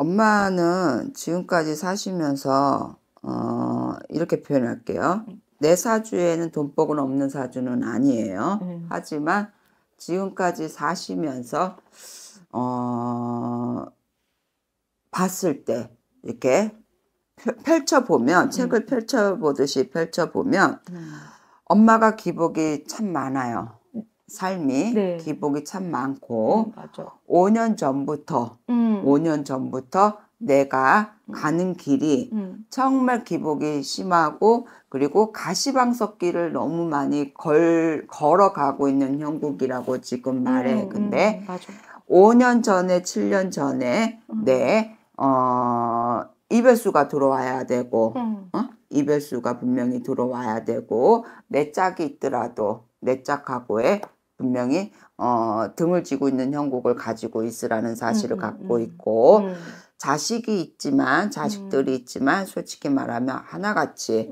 엄마는 지금까지 사시면서 어, 이렇게 표현할게요. 내 사주에는 돈복은 없는 사주는 아니에요. 음. 하지만 지금까지 사시면서 어, 봤을 때 이렇게 펼쳐보면 음. 책을 펼쳐보듯이 펼쳐보면 음. 엄마가 기복이 참 많아요. 삶이 네. 기복이 참 많고 음, 5년 전부터 음. 5년 전부터 내가 음. 가는 길이 음. 정말 기복이 심하고 그리고 가시방석길을 너무 많이 걸 걸어가고 있는 형국이라고 지금 음, 말해. 음, 근데 음, 맞아. 5년 전에 7년 전에 내 어, 이별수가 들어와야 되고 어? 이별수가 분명히 들어와야 되고 내 짝이 있더라도 내 짝하고의 분명히 어, 등을 쥐고 있는 형국을 가지고 있으라는 사실을 음, 음 갖고 음. 있고 음. 자식이 있지만 자식들이 음. 있지만 솔직히 말하면 하나같이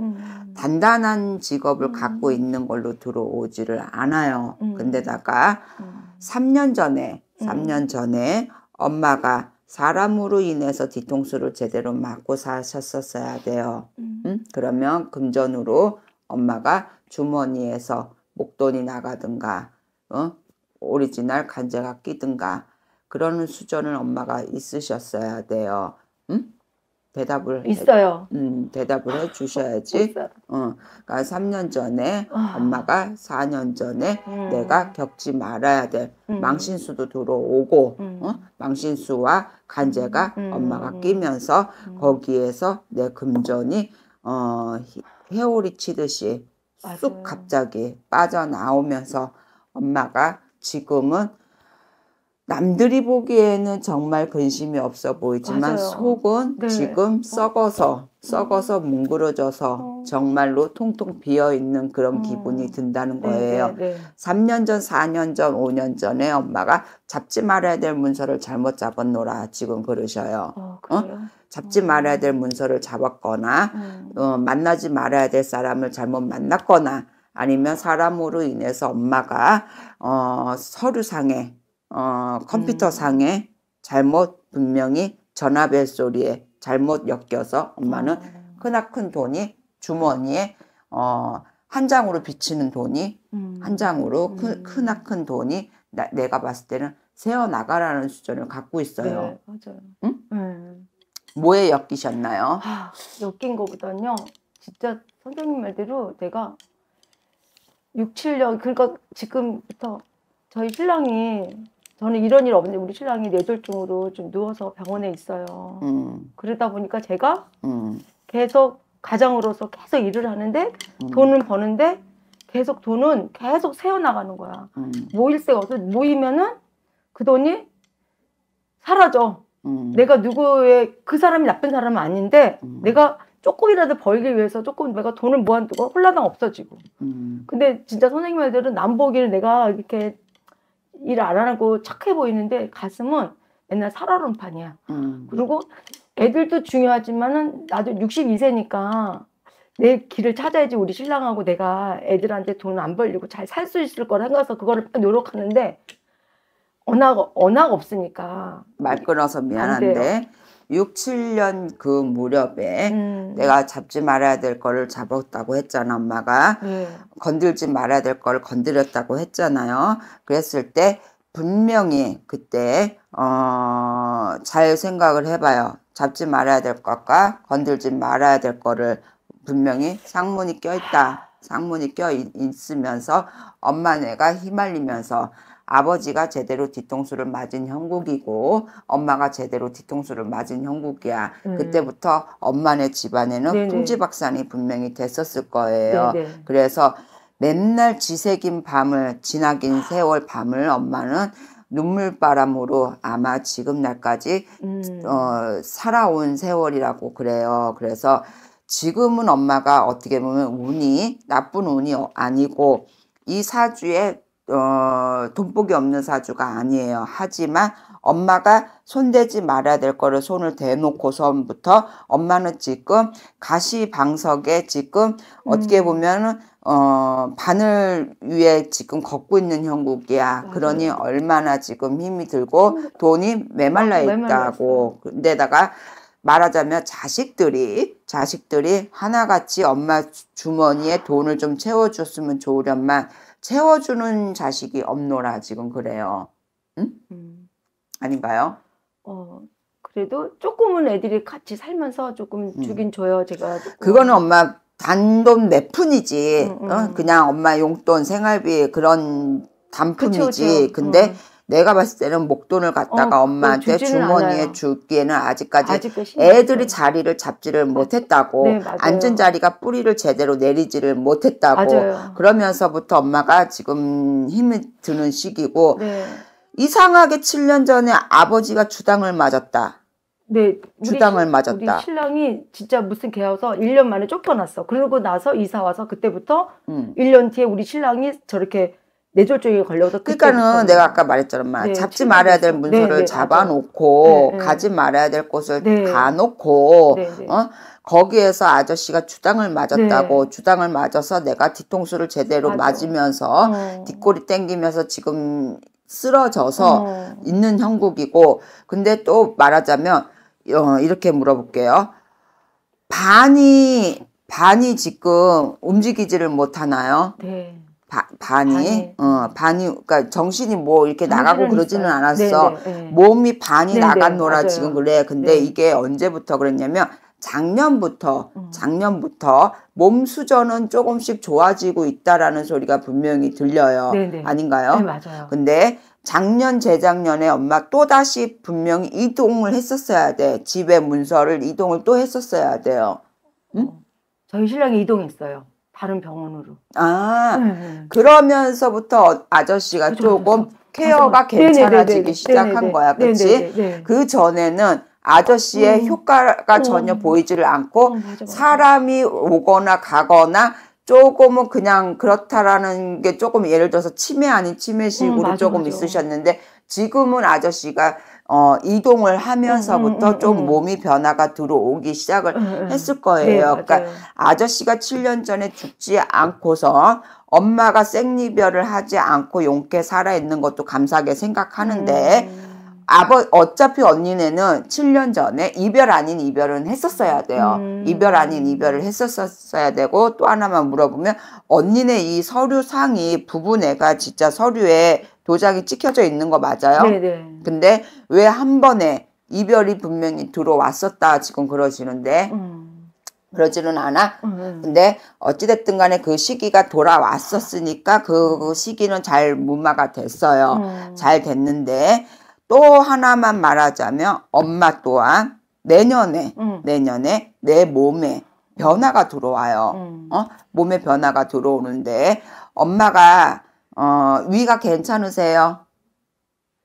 단단한 직업을 갖고 있는 걸로 들어오지를 않아요. 근데다가 3년 전에 3년 전에 엄마가 사람으로 인해서 뒤통수를 제대로 맞고 사셨었어야 돼요. 응? 그러면 금전으로 엄마가 주머니에서 목돈이 나가든가 어? 오리지널 간제가 끼든가 그러는 수준은 엄마가 있으셨어야 돼요. 응? 대답을 있어요. 해, 음, 대답을 아, 해 주셔야지. 어, 그러니까 3년 전에 아. 엄마가 4년 전에 음. 내가 겪지 말아야 될 음. 망신수도 들어오고 음. 어? 망신수와 간제가 음. 음. 엄마가 끼면서 음. 거기에서 내 금전이 어, 헤오리 치듯이 맞아요. 쑥 갑자기 빠져나오면서 엄마가 지금은 남들이 보기에는 정말 근심이 없어 보이지만 맞아요. 속은 네. 지금 어. 썩어서 썩어서 음. 뭉그러져서 어. 정말로 통통 비어 있는 그런 어. 기분이 음. 든다는 네, 거예요. 네, 네, 3년 전, 4년 전, 5년 전에 엄마가 잡지 말아야 될 문서를 잘못 잡았노라 지금 그러셔요. 어, 어? 잡지 말아야 음. 될 문서를 잡았거나 음. 만나지 말아야 될 사람을 잘못 만났거나 아니면 사람으로 인해서 엄마가 어, 서류상에 어, 컴퓨터상에 음. 잘못 분명히 전화벨 소리에 잘못 엮여서 엄마는 아. 크나큰 돈이 주머니에 어, 한 장으로 비치는 돈이 음. 한 장으로 음. 크, 나큰 돈이 나, 내가 봤을 때는 세어 나가라는 수준을 갖고 있어요. 네, 맞아요. 응? 음. 뭐에 엮이셨나요? 아, 엮인 거거든요 진짜 선생님 말대로 제가 6, 7년 그러니까 지금부터 저희 신랑이 저는 이런 일 없는데 우리 신랑이 뇌졸중으로 네 좀 누워서 병원에 있어요. 음. 그러다 보니까 제가 음. 계속 가장으로서 계속 일을 하는데 음. 돈은 버는데 계속 돈은 계속 새어나가는 거야. 음. 모일새가 없어. 모이면은 그 돈이 사라져. 음. 내가 누구의 그 사람이 나쁜 사람은 아닌데 음. 내가 조금이라도 벌기 위해서 조금 내가 돈을 모아두고 홀라당 없어지고. 음. 근데 진짜 선생님 말대로 남보기를 내가 이렇게 일 안 하고 착해 보이는데 가슴은 맨날 살얼음판이야. 음. 그리고 애들도 중요하지만은 나도 62세니까 내 길을 찾아야지 우리 신랑하고 내가 애들한테 돈 안 벌리고 잘 살 수 있을 거라 생각해서 그거를 노력하는데 언어가, 언어가 없으니까. 말 끊어서 미안한데. 6, 7년 그 무렵에 음. 내가 잡지 말아야 될 거를 잡았다고 했잖아, 엄마가. 예. 건들지 말아야 될 걸 건드렸다고 했잖아요. 그랬을 때 분명히 그때 어, 잘 생각을 해봐요. 잡지 말아야 될 것과 건들지 말아야 될 거를 분명히 상문이 껴있다. 상문이 껴있으면서 엄마 내가 휘말리면서 아버지가 제대로 뒤통수를 맞은 형국이고 엄마가 제대로 뒤통수를 맞은 형국이야. 음. 그때부터 엄마네 집안에는 네네. 풍지박산이 분명히 됐었을 거예요. 네네. 그래서 맨날 지새긴 밤을 지나긴 세월 밤을 엄마는 눈물바람으로 아마 지금 날까지 음. 어, 살아온 세월이라고 그래요. 그래서 지금은 엄마가 어떻게 보면 운이 나쁜 운이 아니고 이 사주에 어, 돈복이 없는 사주가 아니에요. 하지만 엄마가 손대지 말아야 될 거를 손을 대놓고서부터 엄마는 지금 가시방석에 지금 어떻게 음. 보면은 어, 바늘 위에 지금 걷고 있는 형국이야. 그러니 얼마나 지금 힘이 들고 돈이 메말라 어, 있다고. 근데다가 말하자면 자식들이 자식들이 하나같이 엄마 주머니에 돈을 좀 채워줬으면 좋으련만 세워주는 자식이 없노라 지금 그래요. 응? 음. 아닌가요? 어, 그래도 조금은 애들이 같이 살면서 조금 주긴 음. 줘요. 제가 조금. 그거는 엄마 단돈 몇 푼이지. 음, 음. 어? 그냥 엄마 용돈, 생활비 그런 단품이지. 근데 음. 내가 봤을 때는 목돈을 갖다가 어, 엄마한테 주머니에 않아요. 주기에는 아직까지, 아직까지 애들이 자리를 잡지를 못했다고 네, 앉은 자리가 뿌리를 제대로 내리지를 못했다고 맞아요. 그러면서부터 엄마가 지금 힘이 드는 시기고 네. 이상하게 7년 전에 아버지가 주당을 맞았다. 네, 주당을 우리, 맞았다. 우리 신랑이 진짜 무슨 개여서 1년 만에 쫓겨났어. 그러고 나서 이사 와서 그때부터 음. 1년 뒤에 우리 신랑이 저렇게 뇌졸중이 걸려서 그러니까는 내가 아까 말했잖아. 네, 잡지 말아야 될 네, 문서를 네, 잡아놓고 네, 네, 가지 말아야 될 곳을 가놓고 네. 어? 거기에서 아저씨가 주당을 맞았다고 주당을 맞아서 내가 뒤통수를 제대로 맞아. 맞으면서 어. 뒷골이 땡기면서 지금 쓰러져서 어. 있는 형국이고 근데 또 말하자면 어, 이렇게 물어볼게요. 반이 반이 지금 움직이지를 못하나요? 네. 바, 반이, 반이 어 반이 그러니까 정신이 뭐 이렇게 나가고 그러지는 네, 않았어 네네, 네. 몸이 반이 네네, 네, 나갔노라 맞아요. 지금 그래 근데 네. 이게 언제부터 그랬냐면 작년부터 음. 작년부터 몸 수저는 조금씩 좋아지고 있다라는 소리가 분명히 들려요 네네. 아닌가요? 네 맞아요. 근데 작년 재작년에 엄마 또 다시 분명히 이동을 했었어야 돼 집에 문서를 이동을 또 했었어야 돼요. 응? 어, 저희 신랑이 이동했어요. 다른 병원으로. 아, 네. 네. 그러면서부터 어, 아저씨가 그쵸, 조금 그쵸. 케어가 맞아. 뭐, 괜찮아지기 네네네네. 시작한 네네네. 네, 거야. 네. 그치? 그 전에는 아저씨의 음. 효과가 음. 전혀 보이지를 않고 음, 맞아, 맞아. 사람이 오거나 가거나 조금은 그냥 그렇다라는 게 조금 예를 들어서 치매 아닌 치매식으로 음, 조금 있으셨는데 지금은 아저씨가 어, 이동을 하면서부터 음, 음, 음, 좀 음, 음. 몸이 변화가 들어오기 시작을 음, 했을 거예요. 네, 그러니까 아저씨가 7년 전에 죽지 않고서 엄마가 생리별을 하지 않고 용케 살아있는 것도 감사하게 생각하는데 아버 어차피 언니네는 7년 전에 이별 아닌 이별은 했었어야 돼요. 음. 이별 아닌 이별을 했었어야 되고 또 하나만 물어보면 언니네 이 서류 상이 부부네가 진짜 서류에 도장이 찍혀져 있는 거 맞아요? 네네. 네. 근데 왜 한 번에 이별이 분명히 들어왔었다 지금 그러시는데 음. 그러지는 않아. 음. 근데 어찌됐든 간에 그 시기가 돌아왔었으니까 그, 시기는 잘 무마가 됐어요. 음. 잘 됐는데 또 하나만 말하자면 엄마 또한 내년에 음. 내년에 내 몸에 변화가 들어와요. 음. 어? 몸에 변화가 들어오는데 엄마가 어, 위가 괜찮으세요?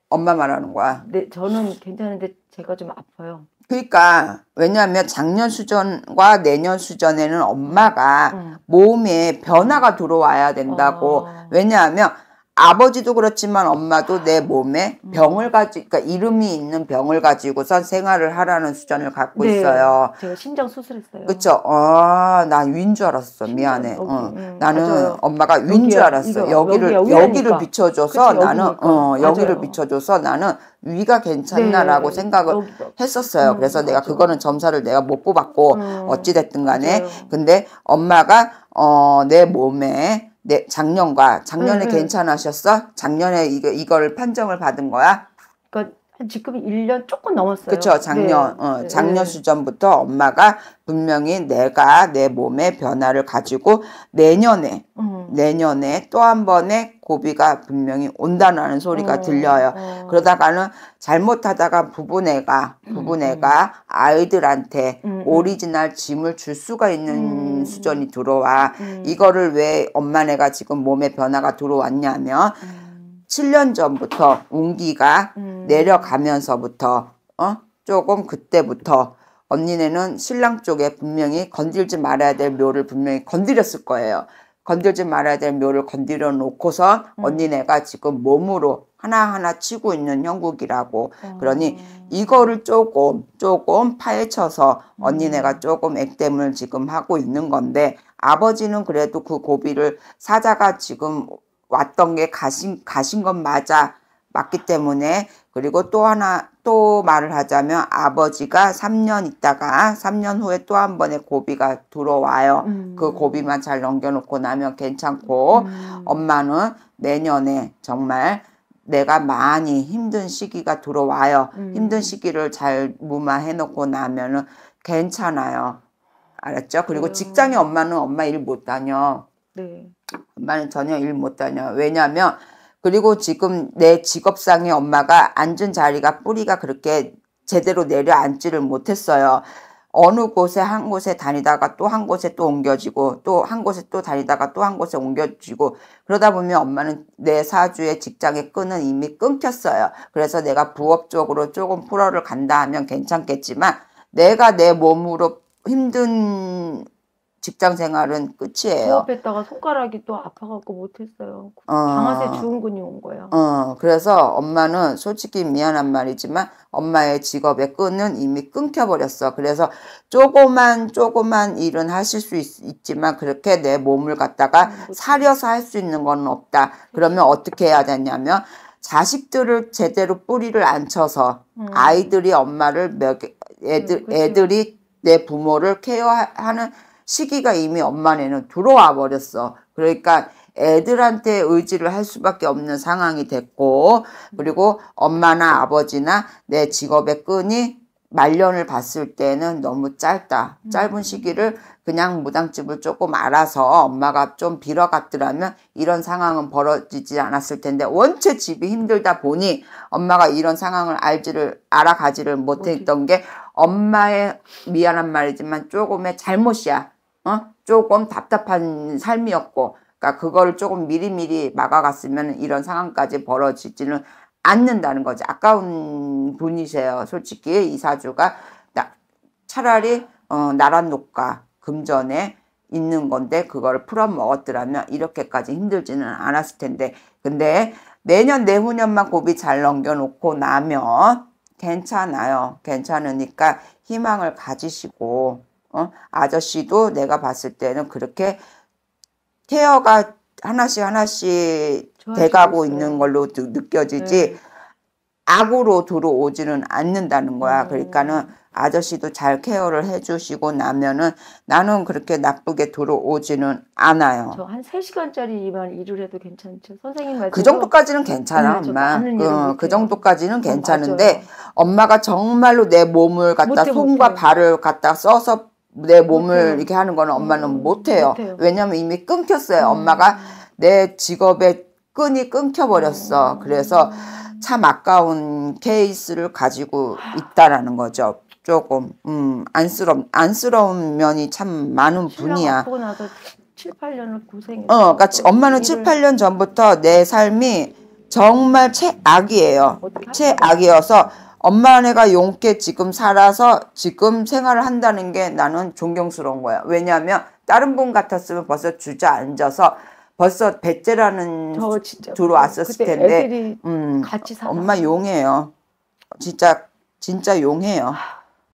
엄마 말하는 거야. 네, 저는 괜찮은데 제가 좀 아파요. 그러니까 왜냐하면 작년 수전과 내년 수전에는 엄마가 음. 몸에 변화가 들어와야 된다고. 어. 왜냐하면 아버지도 그렇지만 엄마도 내 몸에 음. 병을 가지고 그러니까 이름이 있는 병을 가지고선 생활을 하라는 수전을 갖고 네. 있어요. 제가 심장 수술했어요. 그렇죠. 아, 나윈 줄 알았어. 미안해. 여 어. 음, 나는 맞아요. 엄마가 윈 줄 알았어. 여기를 여기 여기를 그러니까. 비춰줘서 그치, 나는 여 그러니까. 어, 여기를 비춰줘서 나는 위가 괜찮나라고 네. 생각을 여기, 했었어요. 음, 그래서 맞아. 내가 그거는 점사를 내가 못 뽑았고 음, 어찌 됐든 간에 맞아요. 근데 엄마가 어, 내 몸에 네, 작년과 작년에 음, 음. 괜찮으셨어? 작년에 이거 이걸 판정을 받은 거야? 그니까 지금 1년 조금 넘었어요. 그렇죠. 작년 네. 어, 네. 작년 네. 수전부터 엄마가 분명히 내가 내 몸의 변화를 가지고 내년에 음. 내년에 또 한 번의 고비가 분명히 온다는 소리가 음. 들려요. 음. 그러다가는 잘못하다가 부부네가 음, 부부네가 음. 아이들한테 오리지널 짐을 줄 수가 있는 인수전이 음. 들어와 음. 이거를 왜 엄마네가 지금 몸에 변화가 들어왔냐면 7년 음. 전부터 운기가 내려가면서부터 어 조금 그때부터 언니네는 신랑 쪽에 분명히 건들지 말아야 될 묘를 분명히 건드렸을 거예요. 건들지 말아야 될 묘를 건드려 놓고서 음. 언니네가 지금 몸으로 하나하나 치고 있는 형국이라고 음. 그러니 이거를 조금 조금 파헤쳐서 언니네가 음. 조금 액땜을 지금 하고 있는 건데 아버지는 그래도 그 고비를 사자가 지금 왔던 게 가신 가신 건 맞아 맞기 때문에 그리고 또 하나 또 말을 하자면 아버지가 3년 있다가 3년 후에 또 한 번의 고비가 들어와요. 음. 그 고비만 잘 넘겨놓고 나면 괜찮고 음. 엄마는 내년에 정말 내가 많이 힘든 시기가 들어와요. 음. 힘든 시기를 잘 무마해놓고 나면은 괜찮아요. 알았죠? 그리고 네. 직장에 엄마는 엄마 일 못 다녀. 네. 엄마는 전혀 일 못 다녀. 왜냐면 하 그리고 지금 내 직업상의 엄마가 앉은 자리가 뿌리가 그렇게 제대로 내려앉지를 못했어요. 어느 곳에 한 곳에 다니다가 또 한 곳에 또 옮겨지고 또 한 곳에 또 다니다가 또 한 곳에 옮겨지고 그러다 보면 엄마는 내 사주의 직장의 끈은 이미 끊겼어요. 그래서 내가 부업 쪽으로 조금 풀어를 간다 하면 괜찮겠지만 내가 내 몸으로 힘든 직장 생활은 끝이에요. 부업했다가 손가락이 또 아파갖고 못했어요. 어. 방아쇠 주은근이 온 거예요. 어, 그래서 엄마는 솔직히 미안한 말이지만 엄마의 직업의 끈은 이미 끊겨버렸어. 그래서 조그만 조그만 일은 하실 수 있, 지만 그렇게 내 몸을 갖다가 음, 그렇죠. 사려서 할 수 있는 건 없다. 음. 그러면 어떻게 해야 되냐면 자식들을 제대로 뿌리를 안 쳐서 음. 아이들이 엄마를 몇 애들 그렇죠. 애들이 내 부모를 케어하는 시기가 이미 엄마네는 들어와 버렸어. 그러니까 애들한테 의지를 할 수밖에 없는 상황이 됐고 그리고 엄마나 아버지나 내 직업의 끈이 말년을 봤을 때는 너무 짧다. 짧은 시기를 그냥 무당집을 조금 알아서 엄마가 좀 빌어갔더라면 이런 상황은 벌어지지 않았을 텐데 원체 집이 힘들다 보니 엄마가 이런 상황을 알지를 알아가지를 못했던 게 엄마의 미안한 말이지만 조금의 잘못이야. 어? 조금 답답한 삶이었고 그러니까 그걸 조금 미리미리 막아갔으면 이런 상황까지 벌어지지는 않는다는 거지 아까운 분이세요 솔직히 이사주가 나, 차라리 어, 나란 녹과 금전에 있는 건데 그걸 풀어먹었더라면 이렇게까지 힘들지는 않았을 텐데 근데 내년 내후년만 고비 잘 넘겨놓고 나면 괜찮아요 괜찮으니까 희망을 가지시고 어? 아저씨도 내가 봤을 때는 그렇게 케어가 하나씩 하나씩 돼가고 있는 걸로 느껴지지 네. 악으로 들어오지는 않는다는 거야. 음. 그러니까는 아저씨도 잘 케어를 해주시고 나면은 나는 그렇게 나쁘게 들어오지는 않아요. 저 한 3시간짜리 이만 일을 해도 괜찮죠. 선생님 말씀. 그 정도까지는 괜찮아, 네, 엄마. 그, 그 어, 그 정도까지는 괜찮은데 맞아요. 엄마가 정말로 내 몸을 갖다 손과 발을 갖다 써서 내 몸을 이렇게 하는 거는 엄마는 음, 못해요. 못해요. 왜냐면 이미 끊겼어요. 음. 엄마가 내 직업의 끈이 끊겨버렸어. 음. 그래서 참 아까운 케이스를 가지고 있다라는 거죠. 조금 음, 안쓰러 안쓰러운 면이 참 많은 분이야. 7, 8년을 고생했어. 어, 그러니까 엄마는 7, 8년 전부터 내 삶이 정말 최악이에요. 최악이어서 엄마네가 용케 지금 살아서 지금 생활을 한다는 게 나는 존경스러운 거야. 왜냐하면 다른 분 같았으면 벌써 주저앉아서 벌써 배째라는 들어왔었을 텐데 음, 엄마 용해요. 진짜 진짜 용해요.